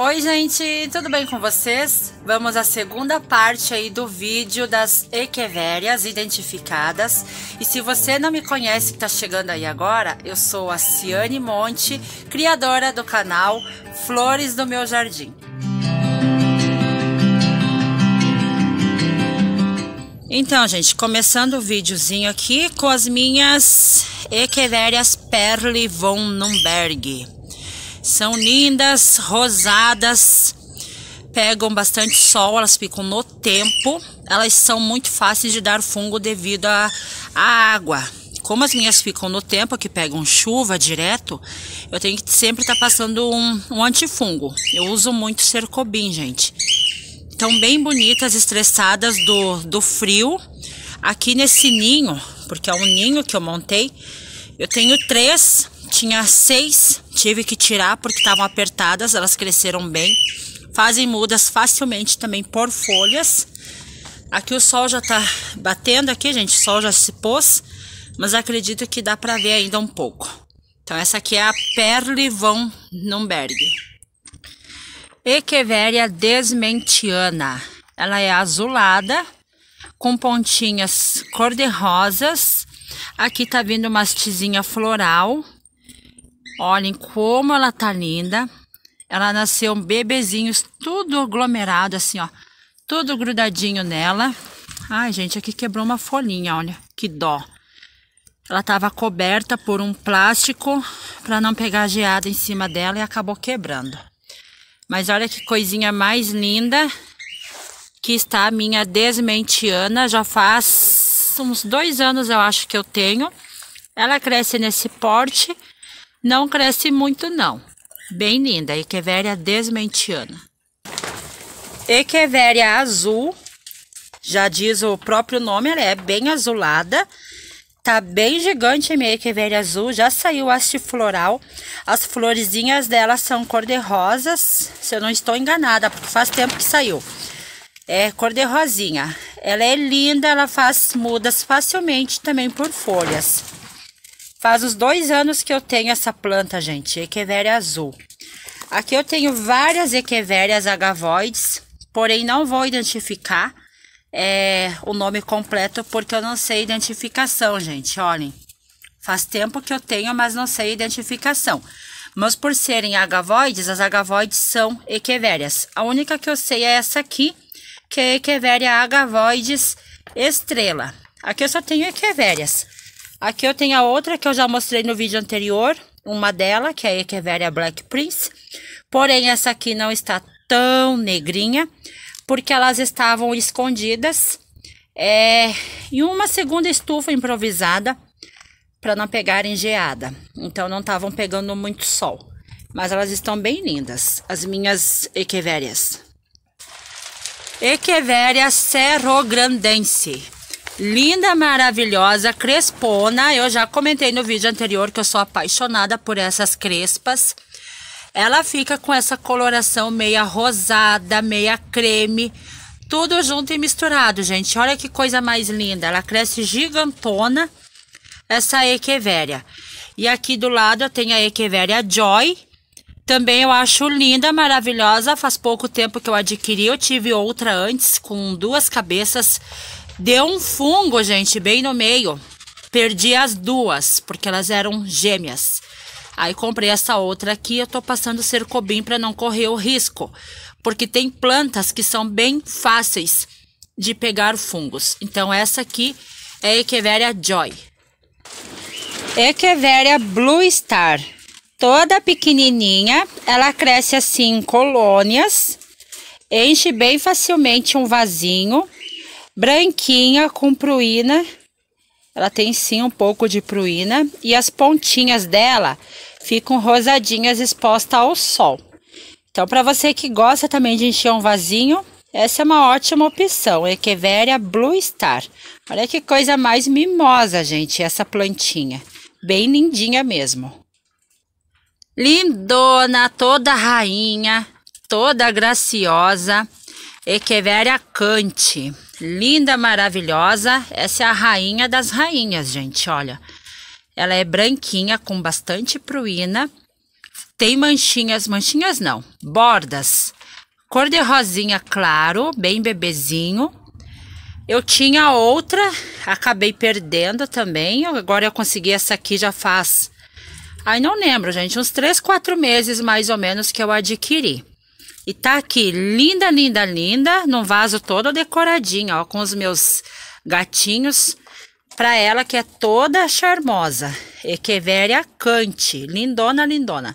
Oi, gente, tudo bem com vocês? Vamos à segunda parte aí do vídeo das equevérias identificadas. E se você não me conhece que tá chegando aí agora, eu sou a Ciane Monte, criadora do canal Flores do Meu Jardim. Então, gente, começando o videozinho aqui com as minhas equevérias Perle von Nürnberg. São lindas, rosadas, pegam bastante sol, elas ficam no tempo. Elas são muito fáceis de dar fungo devido à água. Como as minhas ficam no tempo, que pegam chuva direto, eu tenho que sempre estar tá passando um, um antifungo. Eu uso muito cercobim, gente. Estão bem bonitas, estressadas do, do frio. Aqui nesse ninho, porque é um ninho que eu montei, eu tenho três tinha seis, tive que tirar porque estavam apertadas, elas cresceram bem. Fazem mudas facilmente também por folhas. Aqui o sol já tá batendo aqui, gente, o sol já se pôs, mas acredito que dá para ver ainda um pouco. Então essa aqui é a Perle von Numberg. Echeveria desmentiana. Ela é azulada, com pontinhas cor-de-rosas. Aqui tá vindo uma tizinha floral, Olhem como ela tá linda. Ela nasceu bebezinhos, tudo aglomerado assim, ó. Tudo grudadinho nela. Ai, gente, aqui quebrou uma folhinha, olha. Que dó. Ela estava coberta por um plástico para não pegar geada em cima dela e acabou quebrando. Mas olha que coisinha mais linda que está a minha desmentiana. Já faz uns dois anos eu acho que eu tenho. Ela cresce nesse porte não cresce muito, não. Bem linda, Echeveria desmentiana. Echeveria azul, já diz o próprio nome, ela é bem azulada. Tá bem gigante minha Echeveria azul, já saiu haste floral. As florezinhas dela são cor-de-rosas, se eu não estou enganada, porque faz tempo que saiu. É cor-de-rosinha. Ela é linda, ela faz mudas facilmente também por folhas. Faz uns dois anos que eu tenho essa planta, gente, Echeveria azul. Aqui eu tenho várias Echeverias agavoides, porém não vou identificar é, o nome completo porque eu não sei identificação, gente. Olhem, faz tempo que eu tenho, mas não sei identificação. Mas por serem agavoides, as agavoides são Echeverias. A única que eu sei é essa aqui, que é Echeveria agavoides estrela. Aqui eu só tenho Echeverias. Aqui eu tenho a outra que eu já mostrei no vídeo anterior, uma dela, que é a Echeveria Black Prince. Porém, essa aqui não está tão negrinha, porque elas estavam escondidas é, em uma segunda estufa improvisada para não pegarem geada. Então, não estavam pegando muito sol. Mas elas estão bem lindas, as minhas echeverias. Echeveria Serrograndense linda, maravilhosa, crespona. Eu já comentei no vídeo anterior que eu sou apaixonada por essas crespas. Ela fica com essa coloração meia rosada, meia creme, tudo junto e misturado, gente. Olha que coisa mais linda. Ela cresce gigantona, essa Echeveria. E aqui do lado eu tenho a Echeveria Joy. Também eu acho linda, maravilhosa. Faz pouco tempo que eu adquiri. Eu tive outra antes, com duas cabeças Deu um fungo, gente, bem no meio. Perdi as duas, porque elas eram gêmeas. Aí comprei essa outra aqui, eu tô passando cercobim para não correr o risco, porque tem plantas que são bem fáceis de pegar fungos. Então essa aqui é Echeveria Joy. Echeveria Blue Star. Toda pequenininha, ela cresce assim em colônias, enche bem facilmente um vasinho branquinha com pruína. Ela tem sim um pouco de pruína e as pontinhas dela ficam rosadinhas expostas ao sol. Então, para você que gosta também de encher um vasinho, essa é uma ótima opção, Echeveria Blue Star. Olha que coisa mais mimosa, gente, essa plantinha. Bem lindinha mesmo. Lindona, toda rainha, toda graciosa. Echeveria Cante. Linda, maravilhosa. Essa é a rainha das rainhas, gente. Olha, ela é branquinha com bastante pruína. Tem manchinhas, manchinhas não, bordas. Cor de rosinha claro, bem bebezinho. Eu tinha outra, acabei perdendo também. Agora eu consegui essa aqui já faz... Aí não lembro, gente, uns 3, 4 meses mais ou menos que eu adquiri. E tá aqui, linda, linda, linda, num vaso todo decoradinho, ó, com os meus gatinhos. Pra ela que é toda charmosa. Echeveria cante, lindona, lindona.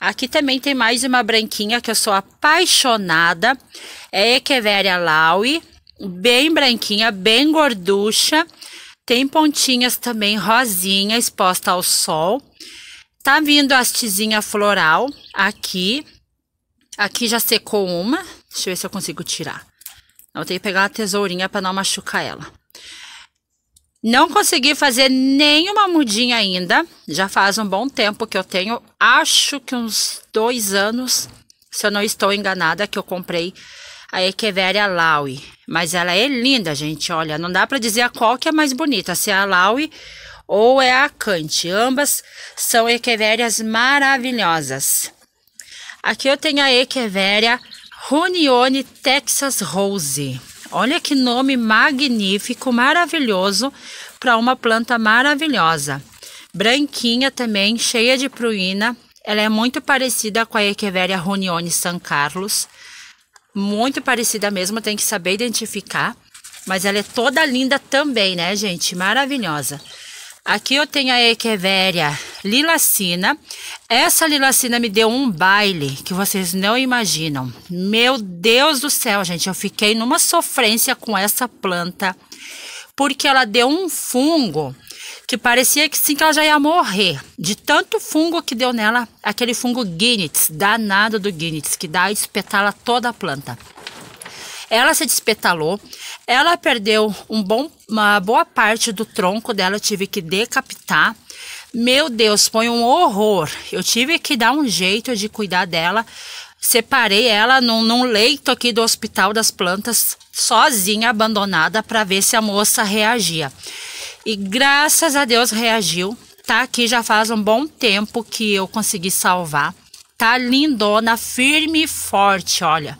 Aqui também tem mais uma branquinha que eu sou apaixonada. É Echeveria Laui, bem branquinha, bem gorducha. Tem pontinhas também rosinha exposta ao sol. Tá vindo a hastezinha floral aqui, Aqui já secou uma. Deixa eu ver se eu consigo tirar. Eu tenho que pegar uma tesourinha para não machucar ela. Não consegui fazer nenhuma mudinha ainda. Já faz um bom tempo que eu tenho, acho que uns dois anos, se eu não estou enganada, que eu comprei a Echeveria Laui. Mas ela é linda, gente. Olha, não dá para dizer a qual que é mais bonita, se é a Laui ou é a Cante. Ambas são Echeverias maravilhosas. Aqui eu tenho a Echeveria Runione Texas Rose. Olha que nome magnífico, maravilhoso para uma planta maravilhosa. Branquinha também, cheia de pruína. Ela é muito parecida com a Echeveria Runione San Carlos. Muito parecida mesmo, tem que saber identificar. Mas ela é toda linda também, né, gente? Maravilhosa. Aqui eu tenho a Echeveria lilacina. Essa lilacina me deu um baile que vocês não imaginam. Meu Deus do céu, gente, eu fiquei numa sofrência com essa planta porque ela deu um fungo que parecia que sim que ela já ia morrer de tanto fungo que deu nela, aquele fungo Guinness, danado do Guinness, que dá espetala toda a planta. Ela se despetalou, ela perdeu um bom, uma boa parte do tronco dela, eu tive que decapitar. Meu Deus, foi um horror. Eu tive que dar um jeito de cuidar dela. Separei ela num, num leito aqui do Hospital das Plantas, sozinha, abandonada, para ver se a moça reagia. E graças a Deus reagiu. Tá aqui já faz um bom tempo que eu consegui salvar. Tá lindona, firme e forte, olha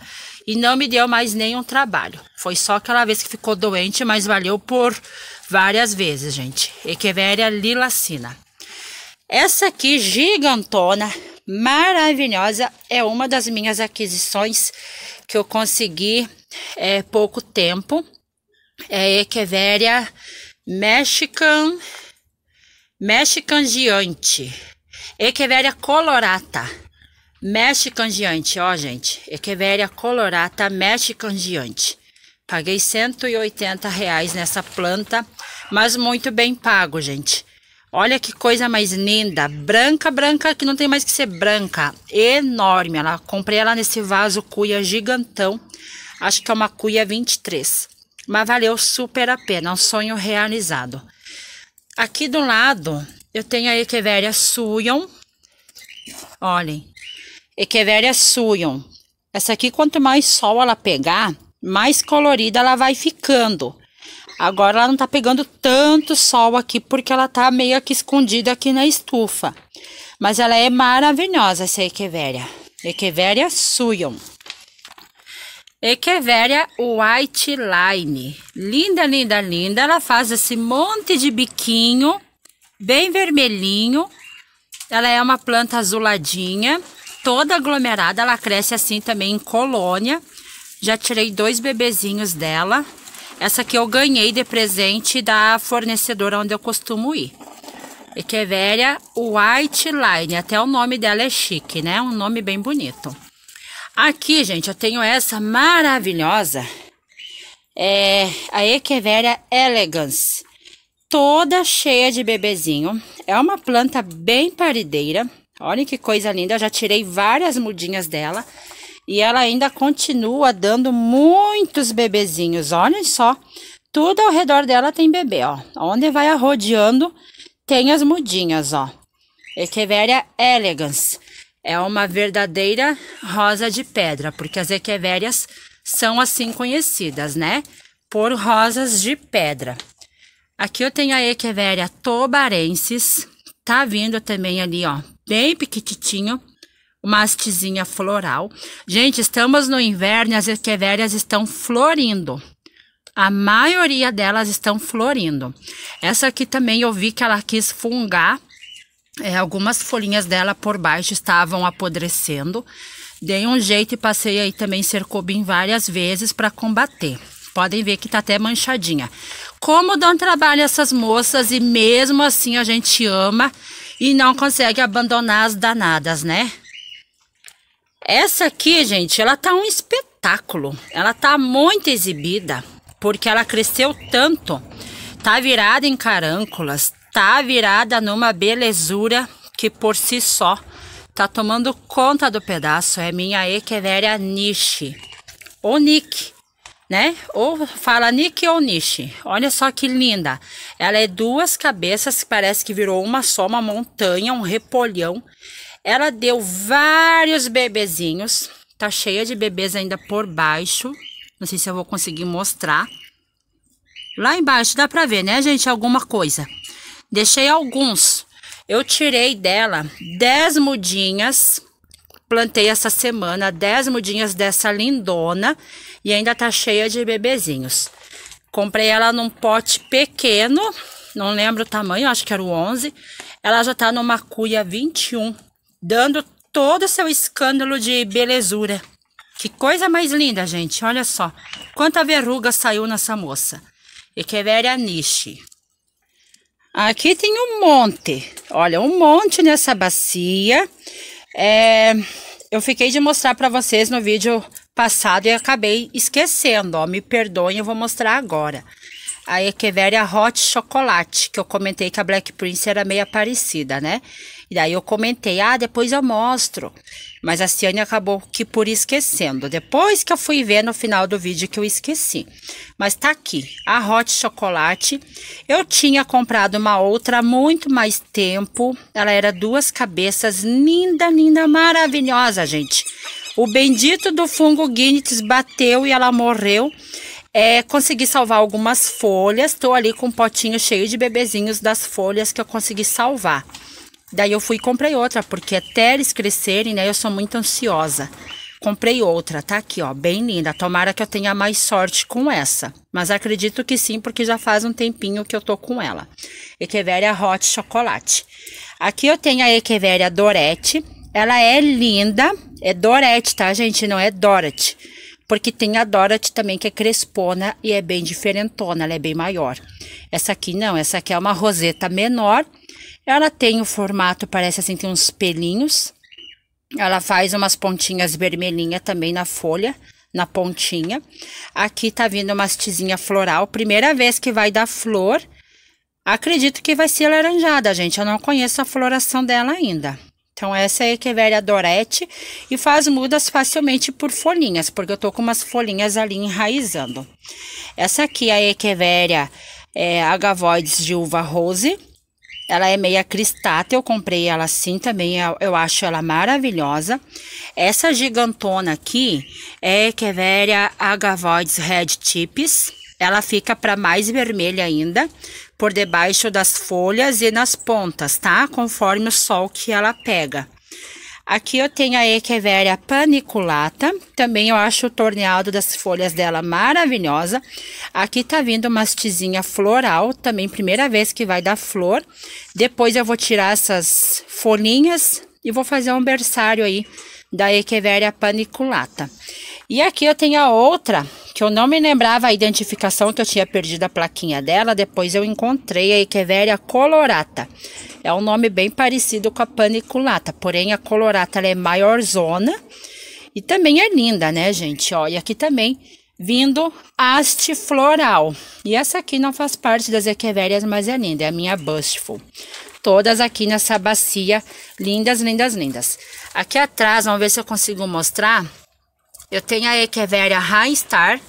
e não me deu mais nenhum trabalho. Foi só aquela vez que ficou doente, mas valeu por várias vezes, gente. Echeveria lilacina. Essa aqui gigantona, maravilhosa, é uma das minhas aquisições que eu consegui é pouco tempo. É Echeveria Mexican Mexican Giante. Echeveria colorata. Mexican Giante, ó gente, Echeveria colorata Mexican Giante. Paguei 180 reais nessa planta, mas muito bem pago, gente. Olha que coisa mais linda, branca, branca, que não tem mais que ser branca, enorme. Ela comprei ela nesse vaso cuia gigantão, acho que é uma cuia 23, mas valeu super a pena, é um sonho realizado. Aqui do lado eu tenho a Echeveria Suion, olhem, Echeveria suion, Essa aqui, quanto mais sol ela pegar, mais colorida ela vai ficando. Agora ela não tá pegando tanto sol aqui, porque ela tá meio aqui escondida aqui na estufa. Mas ela é maravilhosa, essa Echeveria. Echeveria suion, Echeveria White Line. Linda, linda, linda. Ela faz esse monte de biquinho, bem vermelhinho. Ela é uma planta azuladinha toda aglomerada, ela cresce assim também em colônia. Já tirei dois bebezinhos dela. Essa aqui eu ganhei de presente da fornecedora onde eu costumo ir. Echeveria White Line, até o nome dela é chique, né? Um nome bem bonito. Aqui, gente, eu tenho essa maravilhosa, é a Echeveria Elegance, toda cheia de bebezinho. É uma planta bem parideira, Olha que coisa linda, eu já tirei várias mudinhas dela. E ela ainda continua dando muitos bebezinhos, olhem só. Tudo ao redor dela tem bebê, ó. Onde vai arrodeando, tem as mudinhas, ó. Echeveria elegans. É uma verdadeira rosa de pedra, porque as Echeverias são assim conhecidas, né? Por rosas de pedra. Aqui eu tenho a Echeveria tobarensis. Tá vindo também ali, ó, bem pequitinho, uma hastezinha floral. Gente, estamos no inverno e as equevérias estão florindo. A maioria delas estão florindo. Essa aqui também eu vi que ela quis fungar. É, algumas folhinhas dela por baixo estavam apodrecendo. Dei um jeito e passei aí também cercobim várias vezes para combater. Podem ver que tá até manchadinha. Como dão trabalho essas moças e mesmo assim a gente ama e não consegue abandonar as danadas, né? Essa aqui, gente, ela tá um espetáculo. Ela tá muito exibida, porque ela cresceu tanto. Tá virada em carânculas, tá virada numa belezura que por si só tá tomando conta do pedaço. É minha Echeveria niche ou Nick, né? Ou fala Niki ou Nishi. Olha só que linda. Ela é duas cabeças, parece que virou uma só, uma montanha, um repolhão. Ela deu vários bebezinhos. Tá cheia de bebês ainda por baixo. Não sei se eu vou conseguir mostrar. Lá embaixo dá pra ver, né, gente? Alguma coisa. Deixei alguns. Eu tirei dela 10 mudinhas plantei essa semana 10 mudinhas dessa lindona e ainda tá cheia de bebezinhos. Comprei ela num pote pequeno, não lembro o tamanho, acho que era o 11. Ela já tá numa cuia 21, dando todo o seu escândalo de belezura. Que coisa mais linda, gente. Olha só. Quanta verruga saiu nessa moça. E que velha niche. Aqui tem um monte. Olha, um monte nessa bacia. É, eu fiquei de mostrar para vocês no vídeo passado e acabei esquecendo, ó. Me perdoem, eu vou mostrar agora a Echeveria Hot Chocolate, que eu comentei que a Black Prince era meio parecida, né? E daí eu comentei, ah, depois eu mostro. Mas a Ciane acabou que por esquecendo. Depois que eu fui ver no final do vídeo que eu esqueci. Mas tá aqui, a Hot Chocolate. Eu tinha comprado uma outra há muito mais tempo. Ela era duas cabeças, linda, linda, maravilhosa, gente. O bendito do fungo Guinness bateu e ela morreu. É, consegui salvar algumas folhas. Tô ali com um potinho cheio de bebezinhos das folhas que eu consegui salvar. Daí eu fui e comprei outra, porque até eles crescerem, né? Eu sou muito ansiosa. Comprei outra, tá aqui, ó, bem linda. Tomara que eu tenha mais sorte com essa. Mas acredito que sim, porque já faz um tempinho que eu tô com ela. Echeveria Hot Chocolate. Aqui eu tenho a Echeveria Dorette. Ela é linda. É Dorette, tá, gente? Não é Dorothy. Porque tem a Dorothy também, que é crespona e é bem diferentona, ela é bem maior. Essa aqui não, essa aqui é uma roseta menor. Ela tem o formato, parece assim, tem uns pelinhos. Ela faz umas pontinhas vermelhinhas também na folha, na pontinha. Aqui tá vindo uma tizinha floral. Primeira vez que vai dar flor. Acredito que vai ser laranjada, gente. Eu não conheço a floração dela ainda. Então essa é Echeveria é dorete e faz mudas facilmente por folhinhas, porque eu tô com umas folhinhas ali enraizando. Essa aqui é a Echeveria é, agavoides de uva rose. Ela é meia cristata, eu comprei ela assim também, eu acho ela maravilhosa. Essa gigantona aqui é Echeveria agavoides red tips. Ela fica para mais vermelha ainda, por debaixo das folhas e nas pontas, tá? Conforme o sol que ela pega. Aqui eu tenho a Echeveria paniculata, também eu acho o torneado das folhas dela maravilhosa. Aqui tá vindo uma tizinha floral, também primeira vez que vai dar flor. Depois eu vou tirar essas folhinhas e vou fazer um berçário aí da Echeveria paniculata. E aqui eu tenho a outra, que eu não me lembrava a identificação, que eu tinha perdido a plaquinha dela, depois eu encontrei a Echeveria colorata. É um nome bem parecido com a paniculata, porém a colorata ela é maiorzona e também é linda, né, gente? Ó, e aqui também vindo haste floral. E essa aqui não faz parte das Echeverias, mas é linda, é a minha Bustful. Todas aqui nessa bacia, lindas, lindas, lindas. Aqui atrás, vamos ver se eu consigo mostrar eu tenho a Echeveria Rainstar.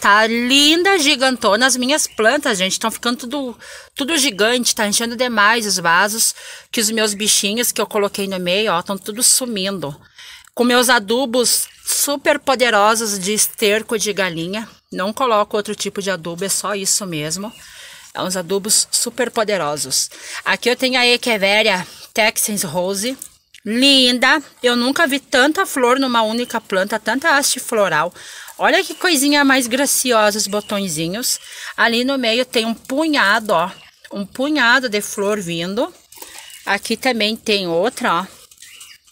Tá linda, gigantona. As minhas plantas, gente, estão ficando tudo, tudo gigante. Tá enchendo demais os vasos. Que os meus bichinhos que eu coloquei no meio, ó, estão tudo sumindo. Com meus adubos super poderosos de esterco de galinha. Não coloco outro tipo de adubo, é só isso mesmo. É uns adubos super poderosos. Aqui eu tenho a Echeveria Texans Rose Linda! Eu nunca vi tanta flor numa única planta, tanta haste floral. Olha que coisinha mais graciosa os botõezinhos. Ali no meio tem um punhado, ó. Um punhado de flor vindo. Aqui também tem outra, ó.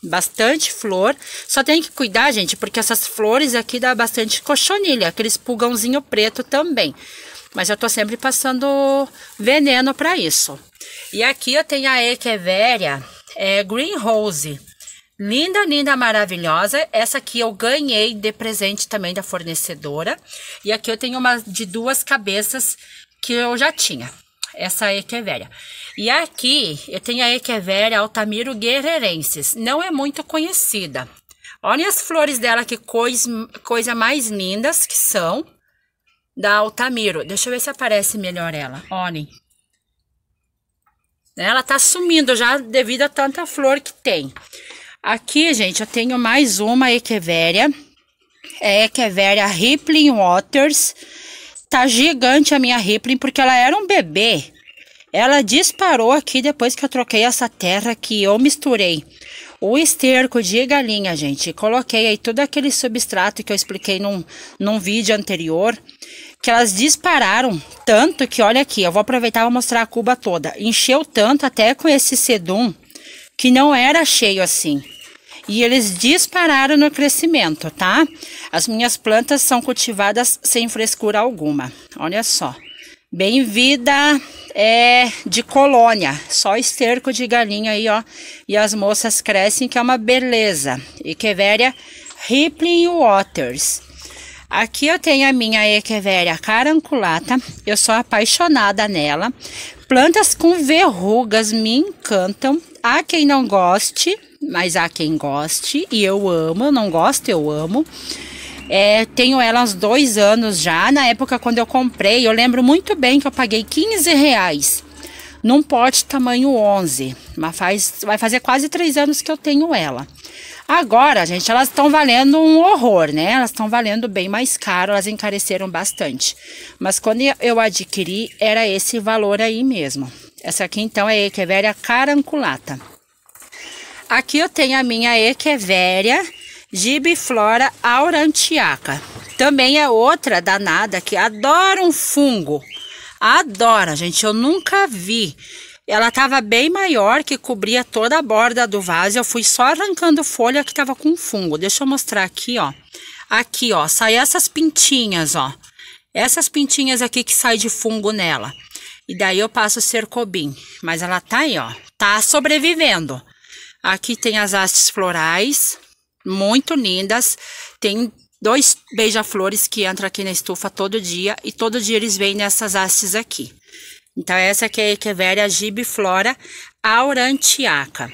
Bastante flor. Só tem que cuidar, gente, porque essas flores aqui dá bastante cochonilha. Aqueles pulgãozinho preto também. Mas eu tô sempre passando veneno para isso. E aqui eu tenho a Echeveria é Green Rose. Linda, linda, maravilhosa. Essa aqui eu ganhei de presente também da fornecedora. E aqui eu tenho uma de duas cabeças que eu já tinha. Essa Echeveria. E aqui eu tenho a Echeveria Altamiro Guerreirenses. Não é muito conhecida. Olha as flores dela, que coisa mais lindas que são. Da Altamiro. Deixa eu ver se aparece melhor ela. Olhem. Ela tá sumindo já devido a tanta flor que tem. Aqui, gente, eu tenho mais uma Echeveria. É Echeveria Rippling Waters. Tá gigante a minha Rippling, porque ela era um bebê. Ela disparou aqui depois que eu troquei essa terra que eu misturei o esterco de galinha, gente. Coloquei aí todo aquele substrato que eu expliquei num, num vídeo anterior que elas dispararam tanto que, olha aqui, eu vou aproveitar e mostrar a cuba toda. Encheu tanto até com esse sedum que não era cheio assim. E eles dispararam no crescimento, tá? As minhas plantas são cultivadas sem frescura alguma. Olha só. Bem vida é de colônia, só esterco de galinha aí, ó. E as moças crescem, que é uma beleza. equeveria Rippling Waters. Aqui eu tenho a minha Echeveria caranculata, eu sou apaixonada nela. Plantas com verrugas me encantam. Há quem não goste, mas há quem goste, e eu amo, não gosto, eu amo. É, tenho ela há dois anos já. Na época, quando eu comprei, eu lembro muito bem que eu paguei 15 reais num pote tamanho 11. Mas faz, vai fazer quase três anos que eu tenho ela. Agora, gente, elas estão valendo um horror, né? Elas estão valendo bem mais caro, elas encareceram bastante. Mas quando eu adquiri, era esse valor aí mesmo. Essa aqui, então, é a Echeveria caranculata. Aqui eu tenho a minha Echeveria gibiflora aurantiaca. Também é outra danada que adora um fungo. Adora, gente. Eu nunca vi ela estava bem maior, que cobria toda a borda do vaso. Eu fui só arrancando folha que estava com fungo. Deixa eu mostrar aqui, ó. Aqui, ó, saem essas pintinhas, ó. Essas pintinhas aqui que sai de fungo nela. E daí eu passo o cercobim. Mas ela tá aí, ó. Tá sobrevivendo. Aqui tem as hastes florais, muito lindas. Tem dois beija-flores que entram aqui na estufa todo dia. E todo dia eles vêm nessas hastes aqui. Então, essa aqui é a Echeveria gibiflora aurantiaca.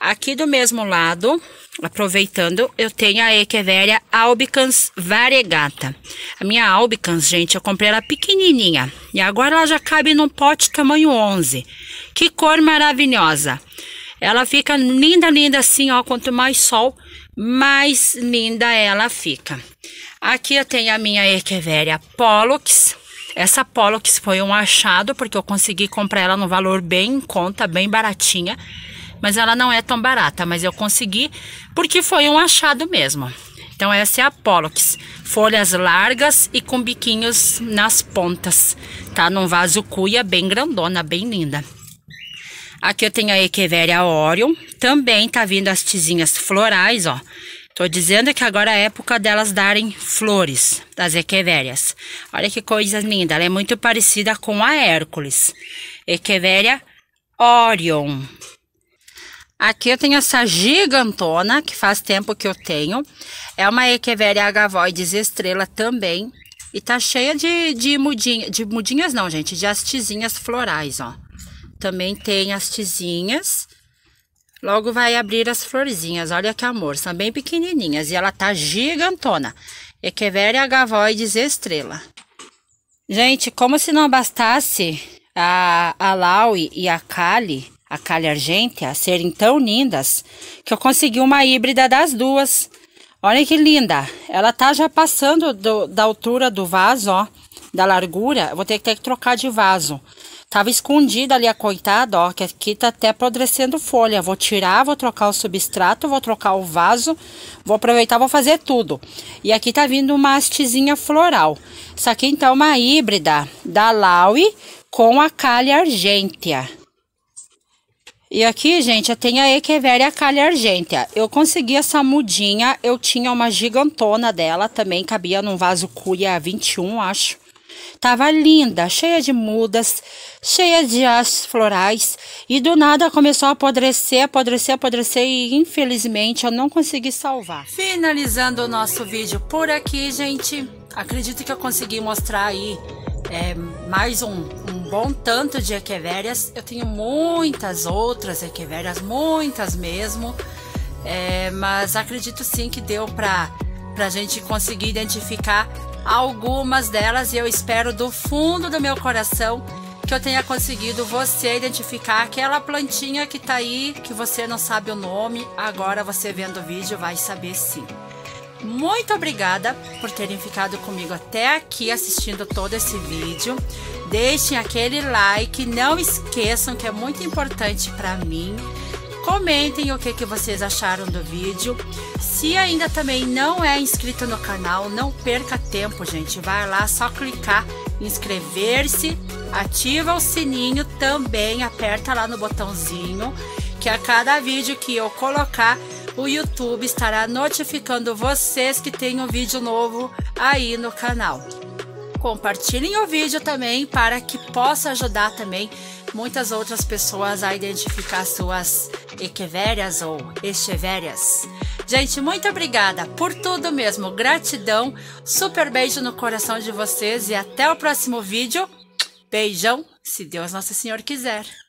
Aqui do mesmo lado, aproveitando, eu tenho a Echeveria albicans variegata. A minha albicans, gente, eu comprei ela pequenininha. E agora ela já cabe num pote tamanho 11. Que cor maravilhosa! Ela fica linda, linda assim, ó. Quanto mais sol, mais linda ela fica. Aqui eu tenho a minha Echeveria pollux essa Pollux foi um achado, porque eu consegui comprar ela no valor bem em conta, bem baratinha. Mas ela não é tão barata, mas eu consegui porque foi um achado mesmo. Então essa é a Pollux, folhas largas e com biquinhos nas pontas, tá? Num vaso cuia bem grandona, bem linda. Aqui eu tenho a Echeveria Orion, também tá vindo as tizinhas florais, ó. Tô dizendo que agora é a época delas darem flores, das equevérias. Olha que coisa linda, ela é muito parecida com a Hércules. Equevéria Orion. Aqui eu tenho essa gigantona, que faz tempo que eu tenho. É uma Echeveria agavoides estrela também. E tá cheia de, de mudinhas, de mudinhas não, gente, de astizinhas florais, ó. Também tem as astizinhas. Logo vai abrir as florzinhas, olha que amor, são bem pequenininhas e ela tá gigantona. Echeveria gavoides estrela. Gente, como se não bastasse a, a Laue e a Kali, a Kali Argentea, serem tão lindas, que eu consegui uma híbrida das duas. Olha que linda, ela tá já passando do, da altura do vaso, ó, da largura, vou ter ter que trocar de vaso. Tava escondida ali a coitada, ó, que aqui tá até apodrecendo folha. Vou tirar, vou trocar o substrato, vou trocar o vaso, vou aproveitar, vou fazer tudo. E aqui tá vindo uma hastezinha floral. Isso aqui então é uma híbrida da Laue com a calha argentia. E aqui, gente, eu tenho a Echeveria calha argentia. Eu consegui essa mudinha, eu tinha uma gigantona dela também, cabia num vaso cuia 21, acho. Tava linda, cheia de mudas, cheia de as florais, e do nada começou a apodrecer, apodrecer, apodrecer, e infelizmente eu não consegui salvar. Finalizando o nosso vídeo por aqui, gente. Acredito que eu consegui mostrar aí é, mais um, um, bom tanto de equevérias. Eu tenho muitas outras equevérias, muitas mesmo. É, mas acredito sim que deu para a gente conseguir identificar algumas delas e eu espero do fundo do meu coração que eu tenha conseguido você identificar aquela plantinha que tá aí, que você não sabe o nome, agora você vendo o vídeo vai saber sim. Muito obrigada por terem ficado comigo até aqui assistindo todo esse vídeo. Deixem aquele like, não esqueçam que é muito importante para mim. Comentem o que, que vocês acharam do vídeo. Se ainda também não é inscrito no canal, não perca tempo, gente. Vai lá, só clicar, inscrever-se, ativa o sininho também, aperta lá no botãozinho, que a cada vídeo que eu colocar, o YouTube estará notificando vocês que tem um vídeo novo aí no canal compartilhem o vídeo também para que possa ajudar também muitas outras pessoas a identificar suas equivérias ou estevérias. Gente, muito obrigada por tudo mesmo. Gratidão. Super beijo no coração de vocês e até o próximo vídeo. Beijão, se Deus Nosso Senhor quiser.